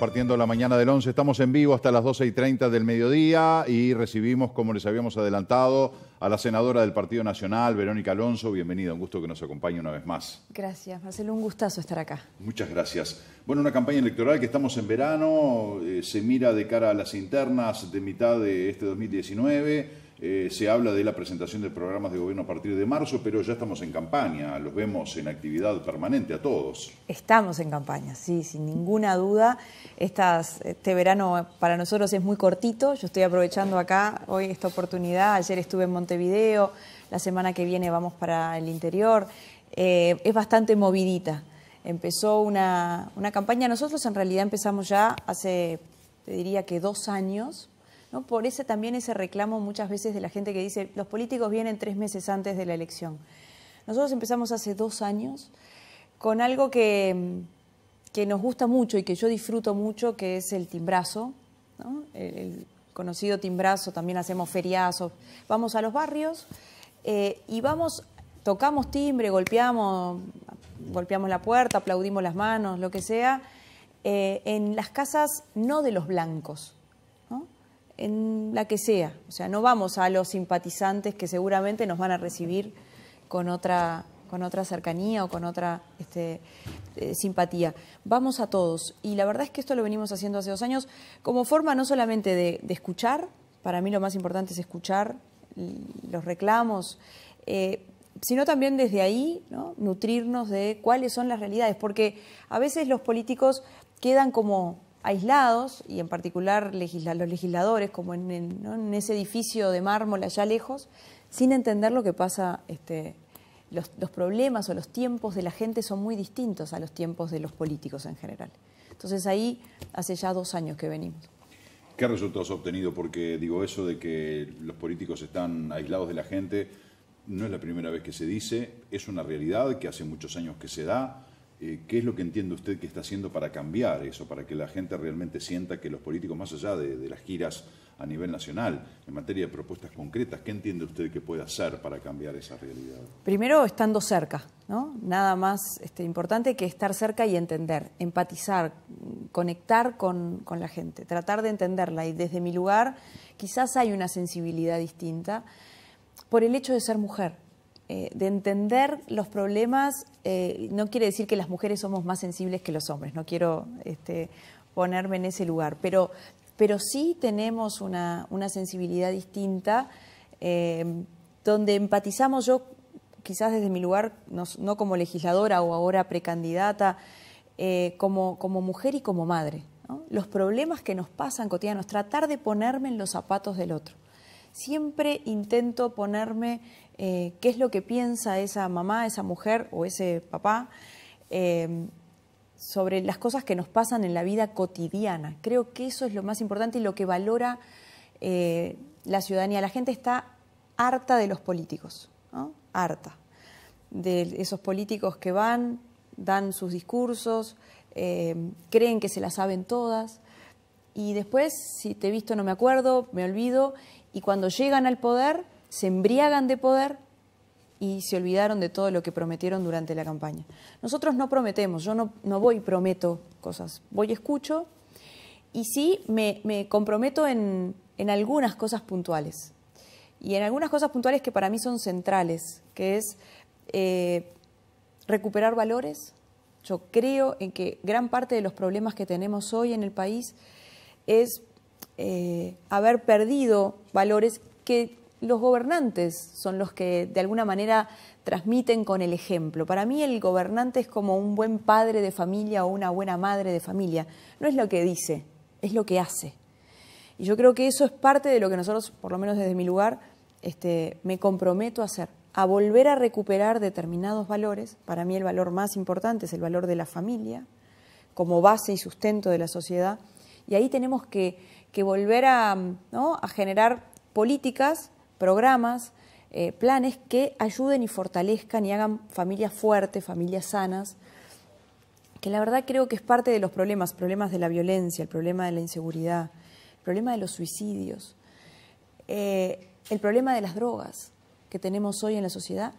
partiendo la mañana del 11. Estamos en vivo hasta las 12 y 30 del mediodía y recibimos, como les habíamos adelantado, a la senadora del Partido Nacional, Verónica Alonso. Bienvenida, un gusto que nos acompañe una vez más. Gracias, Marcelo, un gustazo estar acá. Muchas gracias. Bueno, una campaña electoral que estamos en verano, eh, se mira de cara a las internas de mitad de este 2019 eh, se habla de la presentación de programas de gobierno a partir de marzo, pero ya estamos en campaña, los vemos en actividad permanente a todos. Estamos en campaña, sí, sin ninguna duda. este verano para nosotros es muy cortito, yo estoy aprovechando acá hoy esta oportunidad, ayer estuve en Montevideo, la semana que viene vamos para el interior, eh, es bastante movidita. Empezó una, una campaña, nosotros en realidad empezamos ya hace, te diría que dos años, por ese también ese reclamo muchas veces de la gente que dice, los políticos vienen tres meses antes de la elección. Nosotros empezamos hace dos años con algo que, mm, nos gusta mucho y que yo disfruto mucho, que es el timbrazo, el, conocido timbrazo, también hacemos feriazos, vamos a los barrios eh, y vamos, tocamos timbre, golpeamos, golpeamos la puerta, aplaudimos las manos, lo que sea, eh, en las casas no de los blancos, en la que sea. O sea, no vamos a los simpatizantes que seguramente nos van a recibir con otra, con otra cercanía o con otra este, eh, simpatía. Vamos a todos. Y la verdad es que esto lo venimos haciendo hace dos años como forma no solamente de, escuchar, para mí lo más importante es escuchar los reclamos, eh, sino también desde ahí nutrirnos de cuáles son las realidades, porque a veces los políticos quedan como aislados y en particular los legisladores, como en, ese edificio de mármol allá lejos, sin entender lo que pasa. Este, los, los, problemas o los tiempos de la gente son muy distintos a los tiempos de los políticos en general. Entonces ahí hace ya dos años que venimos. ¿Qué resultados ha obtenido? Porque digo eso de que los políticos están aislados de la gente, no es la primera vez que se dice, es una realidad que hace muchos años que se da eh, ¿Qué es lo que entiende usted que está haciendo para cambiar eso, para que la gente realmente sienta que los políticos, más allá de, las giras a nivel nacional, en materia de propuestas concretas, ¿qué entiende usted que puede hacer para cambiar esa realidad? Primero, estando cerca, ¿no? Nada más este, importante que estar cerca y entender, empatizar, conectar con la gente, tratar de entenderla. Y desde mi lugar, quizás hay una sensibilidad distinta por el hecho de ser mujer eh, de entender los problemas, eh, no quiere decir que las mujeres somos más sensibles que los hombres, no quiero este, ponerme en ese lugar, pero, pero sí tenemos una, sensibilidad distinta, eh, donde empatizamos yo, quizás desde mi lugar, no, como legisladora o ahora precandidata, como, mujer y como madre. Los problemas que nos pasan cotidianos, tratar de ponerme en los zapatos del otro. Siempre intento ponerme eh, qué es lo que piensa esa mamá, esa mujer o ese papá eh, sobre las cosas que nos pasan en la vida cotidiana. Creo que eso es lo más importante y lo que valora eh, la ciudadanía. La gente está harta de los políticos, harta de esos políticos que van, dan sus discursos, creen que se las saben todas y después, si te he visto no me acuerdo, me olvido, y cuando llegan al poder se embriagan de poder y se olvidaron de todo lo que prometieron durante la campaña. Nosotros no prometemos, yo no, voy y prometo cosas, voy escucho y sí me, comprometo en, algunas cosas puntuales. Y en algunas cosas puntuales que para mí son centrales, que es eh, recuperar valores. Yo creo en que gran parte de los problemas que tenemos hoy en el país es eh, haber perdido valores que los gobernantes son los que de alguna manera transmiten con el ejemplo. Para mí el gobernante es como un buen padre de familia o una buena madre de familia. No es lo que dice, es lo que hace. Y yo creo que eso es parte de lo que nosotros, por lo menos desde mi lugar, este, me comprometo a hacer, a volver a recuperar determinados valores. Para mí el valor más importante es el valor de la familia como base y sustento de la sociedad. Y ahí tenemos que, volver a generar políticas programas, eh, planes que ayuden y fortalezcan y hagan familias fuertes, familias sanas, que la verdad creo que es parte de los problemas, problemas de la violencia, el problema de la inseguridad, el problema de los suicidios, eh, el problema de las drogas que tenemos hoy en la sociedad.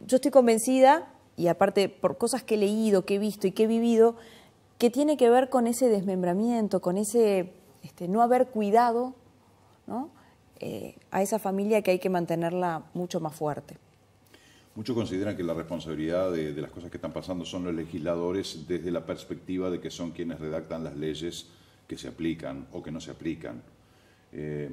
Yo estoy convencida, y aparte por cosas que he leído, que he visto y que he vivido, que tiene que ver con ese desmembramiento, con ese este, no haber cuidado, ¿no? Eh, a esa familia que hay que mantenerla mucho más fuerte. Muchos consideran que la responsabilidad de, las cosas que están pasando son los legisladores desde la perspectiva de que son quienes redactan las leyes que se aplican o que no se aplican. Eh,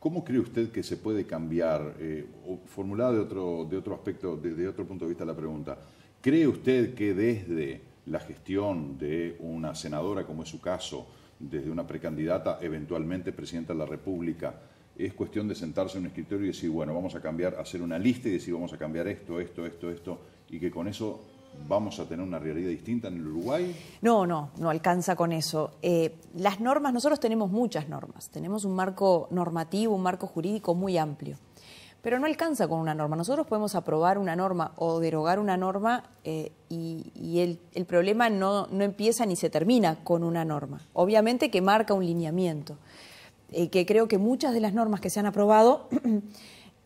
¿Cómo cree usted que se puede cambiar? Eh, formulada de otro, de otro aspecto, desde de otro punto de vista la pregunta, ¿cree usted que desde la gestión de una senadora, como es su caso, desde una precandidata, eventualmente presidenta de la República, es cuestión de sentarse en un escritorio y decir, bueno, vamos a cambiar, hacer una lista y decir, vamos a cambiar esto, esto, esto, esto, y que con eso vamos a tener una realidad distinta en el Uruguay? No, no, no alcanza con eso. Eh, las normas, nosotros tenemos muchas normas, tenemos un marco normativo, un marco jurídico muy amplio, pero no alcanza con una norma. Nosotros podemos aprobar una norma o derogar una norma eh, y, el, problema no, no empieza ni se termina con una norma. Obviamente que marca un lineamiento. Eh, que creo que muchas de las normas que se han aprobado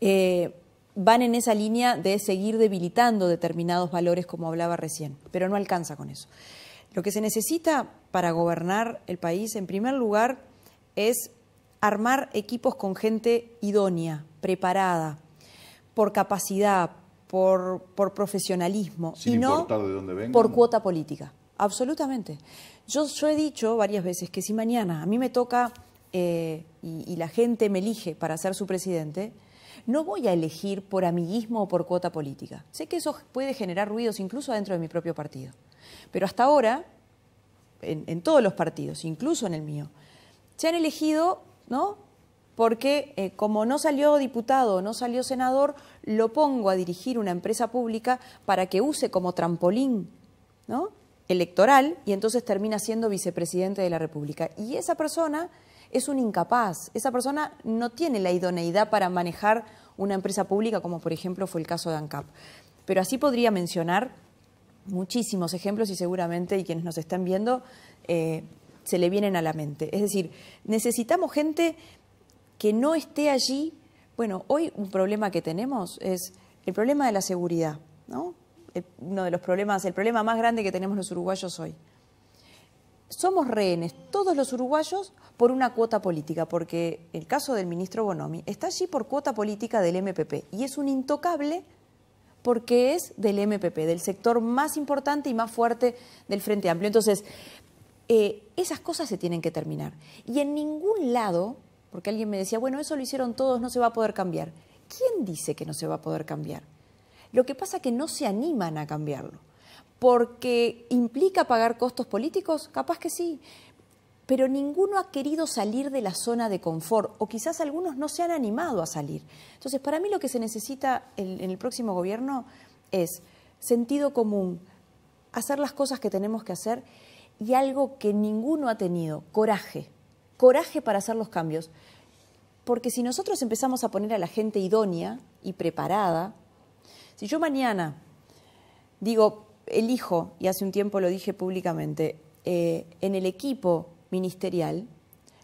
eh, van en esa línea de seguir debilitando determinados valores, como hablaba recién, pero no alcanza con eso. Lo que se necesita para gobernar el país, en primer lugar, es armar equipos con gente idónea, preparada, por capacidad, por, por profesionalismo, Sin y no por cuota política. Absolutamente. Yo, yo he dicho varias veces que si mañana a mí me toca eh, y, la gente me elige para ser su presidente, no voy a elegir por amiguismo o por cuota política. Sé que eso puede generar ruidos incluso dentro de mi propio partido. Pero hasta ahora, en, todos los partidos, incluso en el mío, se han elegido, ¿no? Porque eh, como no salió diputado o no salió senador, lo pongo a dirigir una empresa pública para que use como trampolín, ¿no? electoral y entonces termina siendo vicepresidente de la República. Y esa persona es un incapaz. Esa persona no tiene la idoneidad para manejar una empresa pública, como por ejemplo fue el caso de ANCAP. Pero así podría mencionar muchísimos ejemplos y seguramente y quienes nos están viendo eh, se le vienen a la mente. Es decir, necesitamos gente que no esté allí. Bueno, hoy un problema que tenemos es el problema de la seguridad, ¿no? Eh, uno de los problemas, el problema más grande que tenemos los uruguayos hoy somos rehenes todos los uruguayos por una cuota política, porque el caso del ministro Bonomi está allí por cuota política del MPP y es un intocable porque es del MPP, del sector más importante y más fuerte del Frente Amplio. Entonces, eh, esas cosas se tienen que terminar. Y en ningún lado, porque alguien me decía, bueno, eso lo hicieron todos, no se va a poder cambiar. ¿Quién dice que no se va a poder cambiar? Lo que pasa es que no se animan a cambiarlo porque implica pagar costos políticos, capaz que sí, pero ninguno ha querido salir de la zona de confort o quizás algunos no se han animado a salir. Entonces, para mí lo que se necesita en, en el próximo gobierno es sentido común, hacer las cosas que tenemos que hacer y algo que ninguno ha tenido, coraje, coraje para hacer los cambios. Porque si nosotros empezamos a poner a la gente idónea y preparada, si yo mañana digo, elijo, y hace un tiempo lo dije públicamente, eh, en el equipo ministerial,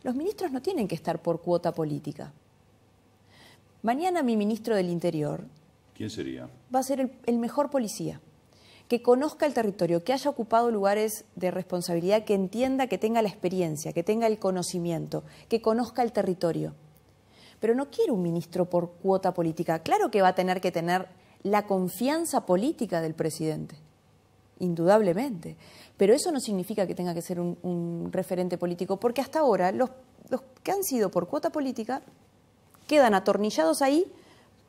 los ministros no tienen que estar por cuota política. Mañana mi ministro del Interior... ¿Quién sería? Va a ser el mejor policía, que conozca el territorio, que haya ocupado lugares de responsabilidad, que entienda, que tenga la experiencia, que tenga el conocimiento, que conozca el territorio. Pero no quiero un ministro por cuota política. Claro que va a tener que tener la confianza política del presidente indudablemente. Pero eso no significa que tenga que ser un, referente político, porque hasta ahora los, que han sido por cuota política quedan atornillados ahí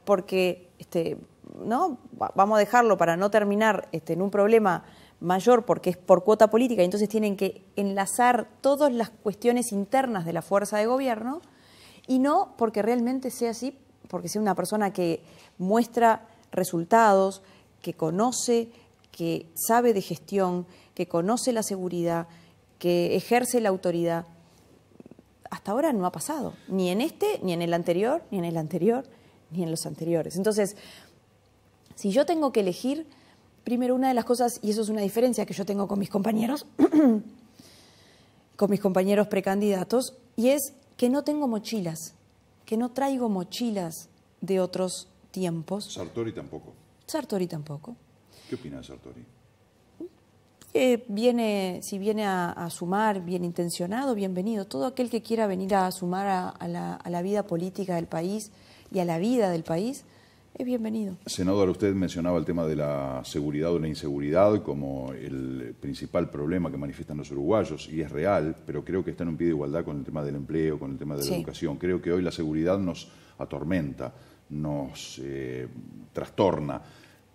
porque este, ¿no? vamos a dejarlo para no terminar este, en un problema mayor porque es por cuota política y entonces tienen que enlazar todas las cuestiones internas de la fuerza de gobierno y no porque realmente sea así, porque sea una persona que muestra resultados, que conoce, que sabe de gestión, que conoce la seguridad, que ejerce la autoridad, hasta ahora no ha pasado, ni en este, ni en el anterior, ni en el anterior, ni en los anteriores. Entonces, si yo tengo que elegir, primero una de las cosas, y eso es una diferencia que yo tengo con mis compañeros, con mis compañeros precandidatos, y es que no tengo mochilas, que no traigo mochilas de otros tiempos. Sartori tampoco. Sartori tampoco. ¿Qué opina Sartori? Eh, viene, si viene a, sumar, bien intencionado, bienvenido. Todo aquel que quiera venir a sumar a, la, vida política del país y a la vida del país, es bienvenido. Senador, usted mencionaba el tema de la seguridad o la inseguridad como el principal problema que manifiestan los uruguayos, y es real, pero creo que está en un pie de igualdad con el tema del empleo, con el tema de la educación. Creo que hoy la seguridad nos atormenta, nos eh, trastorna.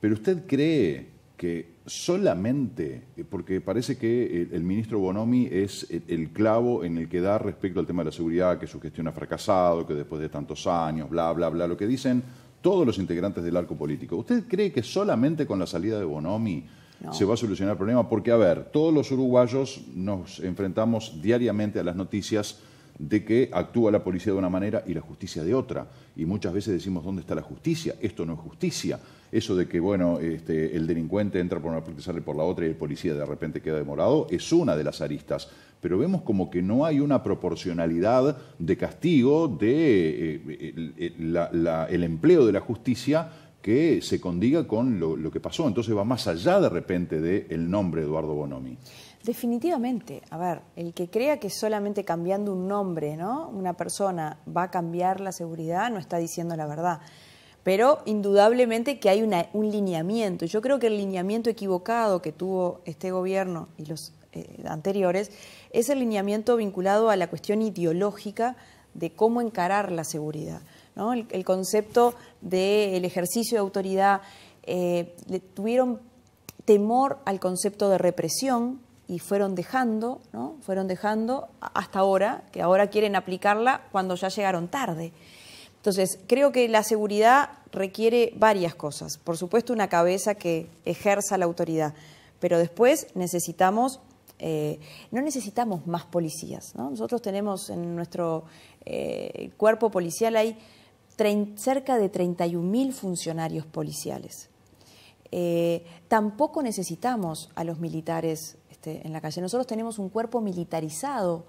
Pero usted cree que solamente, eh, porque parece que el, ministro Bonomi es el, clavo en el que da respecto al tema de la seguridad, que su gestión ha fracasado, que después de tantos años, bla, bla, bla, lo que dicen todos los integrantes del arco político. ¿Usted cree que solamente con la salida de Bonomi se va a solucionar el problema? Porque, a ver, todos los uruguayos nos enfrentamos diariamente a las noticias de que actúa la policía de una manera y la justicia de otra. Y muchas veces decimos, ¿dónde está la justicia? Esto no es justicia. Eso de que, bueno, este, el delincuente entra por una puerta y sale por la otra y el policía de repente queda demorado, es una de las aristas. Pero vemos como que no hay una proporcionalidad de castigo, de eh, el, empleo de la justicia que se condiga con lo, que pasó. Entonces va más allá de repente del de nombre Eduardo Bonomi. Definitivamente, a ver, el que crea que solamente cambiando un nombre, ¿no? Una persona va a cambiar la seguridad, no está diciendo la verdad. Pero indudablemente que hay un lineamiento. Yo creo que el lineamiento equivocado que tuvo este gobierno y los eh, anteriores es el lineamiento vinculado a la cuestión ideológica de cómo encarar la seguridad. ¿no? El, concepto del ejercicio de autoridad, eh, le tuvieron temor al concepto de represión, y fueron dejando, ¿no? Fueron dejando hasta ahora, que ahora quieren aplicarla cuando ya llegaron tarde. Entonces, creo que la seguridad requiere varias cosas. Por supuesto, una cabeza que ejerza la autoridad, pero después necesitamos, eh, no necesitamos más policías. Nosotros tenemos en nuestro eh, cuerpo policial hay cerca de 31.000 funcionarios policiales. Eh, tampoco necesitamos a los militares este, en la calle. Nosotros tenemos un cuerpo militarizado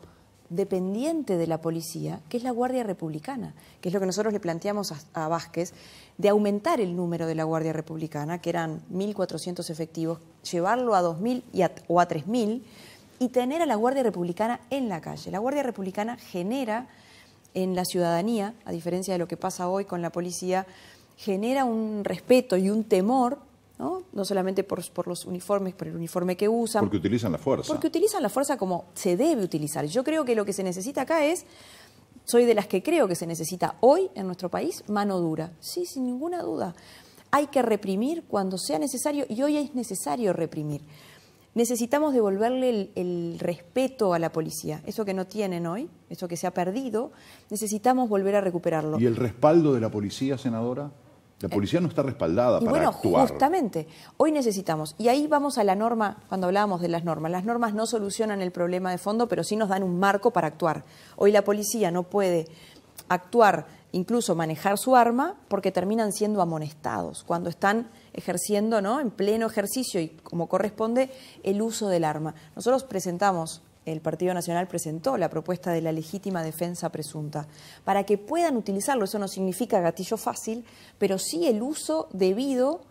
dependiente de la policía, que es la Guardia Republicana, que es lo que nosotros le planteamos a, Vázquez, de aumentar el número de la Guardia Republicana, que eran 1.400 efectivos, llevarlo a 2.000 o a 3.000, y tener a la Guardia Republicana en la calle. La Guardia Republicana genera en la ciudadanía, a diferencia de lo que pasa hoy con la policía, genera un respeto y un temor ¿no? solamente por, los uniformes, por el uniforme que usan. Porque utilizan la fuerza. Porque utilizan la fuerza como se debe utilizar. Yo creo que lo que se necesita acá es, soy de las que creo que se necesita hoy en nuestro país, mano dura. Sí, sin ninguna duda. Hay que reprimir cuando sea necesario y hoy es necesario reprimir. Necesitamos devolverle el respeto a la policía, eso que no tienen hoy, eso que se ha perdido, necesitamos volver a recuperarlo. ¿Y el respaldo de la policía, senadora? La policía no está respaldada para bueno, actuar. Justamente, hoy necesitamos, y ahí vamos a la norma, cuando hablábamos de las normas, las normas no solucionan el problema de fondo, pero sí nos dan un marco para actuar. Hoy la policía no puede actuar, incluso manejar su arma, porque terminan siendo amonestados cuando están ejerciendo, ¿no? En pleno ejercicio y como corresponde, el uso del arma. Nosotros presentamos el Partido Nacional presentó la propuesta de la legítima defensa presunta, para que puedan utilizarlo. Eso no significa gatillo fácil, pero sí el uso debido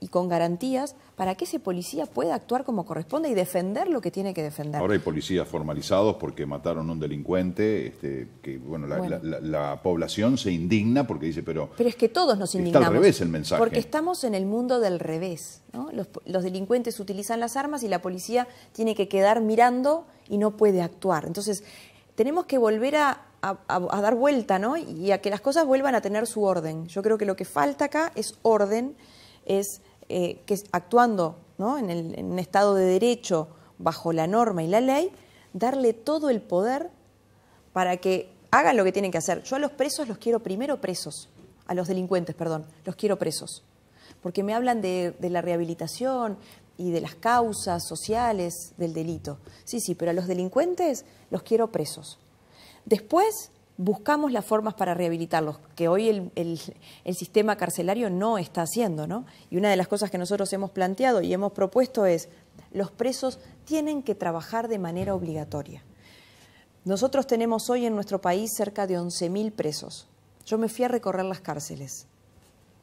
y con garantías para que ese policía pueda actuar como corresponde y defender lo que tiene que defender. Ahora hay policías formalizados porque mataron a un delincuente, este, que bueno, la, población se indigna porque dice, pero... Pero es que todos nos indignamos. Está al revés el mensaje. Porque estamos en el mundo del revés. los delincuentes utilizan las armas y la policía tiene que quedar mirando y no puede actuar. Entonces, tenemos que volver a, dar vuelta, ¿no? Y a que las cosas vuelvan a tener su orden. Yo creo que lo que falta acá es orden, es eh, que actuando ¿no? en, el, estado de derecho bajo la norma y la ley, darle todo el poder para que hagan lo que tienen que hacer. Yo a los presos los quiero primero presos, a los delincuentes, perdón, los quiero presos. Porque me hablan de, de la rehabilitación, y de las causas sociales del delito. Sí, sí, pero a los delincuentes los quiero presos. Después buscamos las formas para rehabilitarlos, que hoy el, sistema carcelario no está haciendo, ¿no? Y una de las cosas que nosotros hemos planteado y hemos propuesto es, los presos tienen que trabajar de manera obligatoria. Nosotros tenemos hoy en nuestro país cerca de 11.000 presos. Yo me fui a recorrer las cárceles,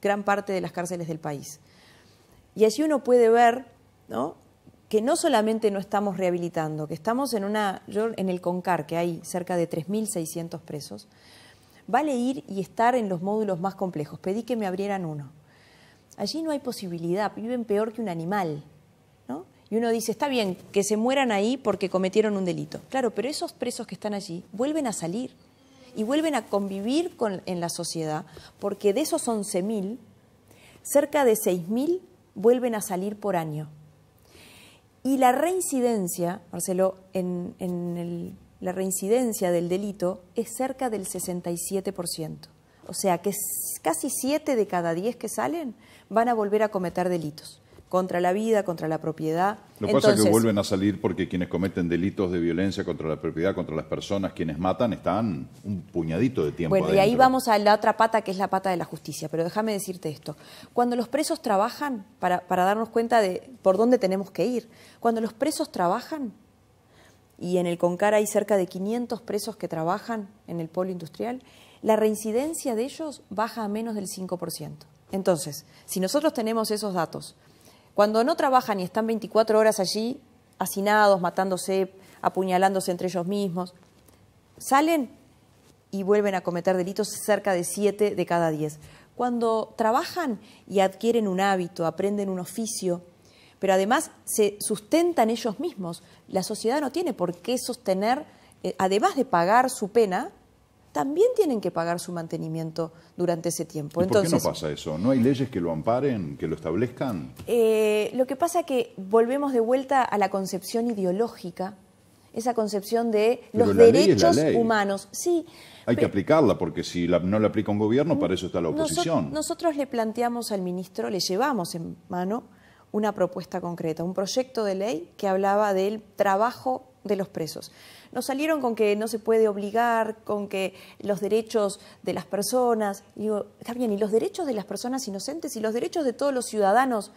gran parte de las cárceles del país. Y así uno puede ver que no solamente no estamos rehabilitando, que estamos en en el CONCAR, que hay cerca de 3.600 presos, vale ir y estar en los módulos más complejos. Pedí que me abrieran uno. Allí no hay posibilidad, viven peor que un animal. ¿no? Y uno dice, está bien, que se mueran ahí porque cometieron un delito. Claro, pero esos presos que están allí vuelven a salir y vuelven a convivir en la sociedad, porque de esos 11.000, cerca de 6.000 vuelven a salir por año. Y la reincidencia, Marcelo, en, la reincidencia del delito es cerca del 67%. O sea que casi 7 de cada 10 que salen van a volver a cometer delitos contra la vida, contra la propiedad. Lo que pasa es que vuelven a salir porque quienes cometen delitos de violencia contra la propiedad, contra las personas, quienes matan, están un puñadito de tiempo. Bueno, y ahí vamos a la otra pata que es la pata de la justicia, pero déjame decirte esto. Cuando los presos trabajan, para, para darnos cuenta de por dónde tenemos que ir, cuando los presos trabajan, y en el CONCAR hay cerca de 500 presos que trabajan en el polo industrial, la reincidencia de ellos baja a menos del 5%. Entonces, si nosotros tenemos esos datos cuando no trabajan y están 24 horas allí, hacinados, matándose, apuñalándose entre ellos mismos, salen y vuelven a cometer delitos cerca de 7 de cada 10. Cuando trabajan y adquieren un hábito, aprenden un oficio, pero además se sustentan ellos mismos, la sociedad no tiene por qué sostener, eh, además de pagar su pena, también tienen que pagar su mantenimiento durante ese tiempo. Entonces, ¿Por qué no pasa eso? ¿No hay leyes que lo amparen, que lo establezcan? Eh, lo que pasa es que volvemos de vuelta a la concepción ideológica, esa concepción de los derechos humanos. Sí. Hay que aplicarla, porque si no la aplica un gobierno, para eso está la oposición. Nosotros, nosotros le planteamos al ministro, le llevamos en mano una propuesta concreta, un proyecto de ley que hablaba del trabajo de los presos. Nos salieron con que no se puede obligar, con que los derechos de las personas, y está bien, ¿y los derechos de las personas inocentes y los derechos de todos los ciudadanos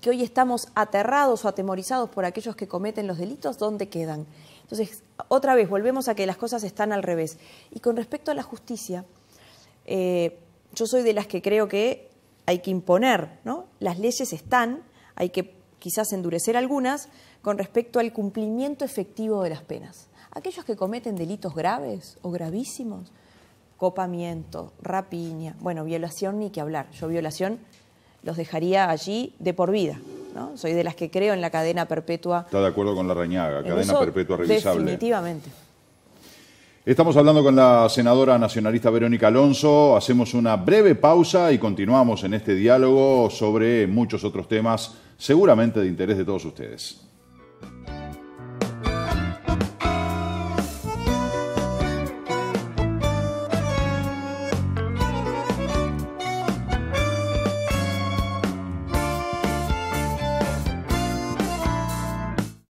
que hoy estamos aterrados o atemorizados por aquellos que cometen los delitos, dónde quedan? Entonces, otra vez, volvemos a que las cosas están al revés. Y con respecto a la justicia, eh, yo soy de las que creo que hay que imponer, ¿no? Las leyes están, hay que quizás endurecer algunas, con respecto al cumplimiento efectivo de las penas. Aquellos que cometen delitos graves o gravísimos, copamiento, rapiña, bueno, violación ni que hablar. Yo violación los dejaría allí de por vida. ¿no? Soy de las que creo en la cadena perpetua. Está de acuerdo con la reñaga, cadena perpetua revisable. Definitivamente. Estamos hablando con la senadora nacionalista Verónica Alonso. Hacemos una breve pausa y continuamos en este diálogo sobre muchos otros temas, seguramente de interés de todos ustedes.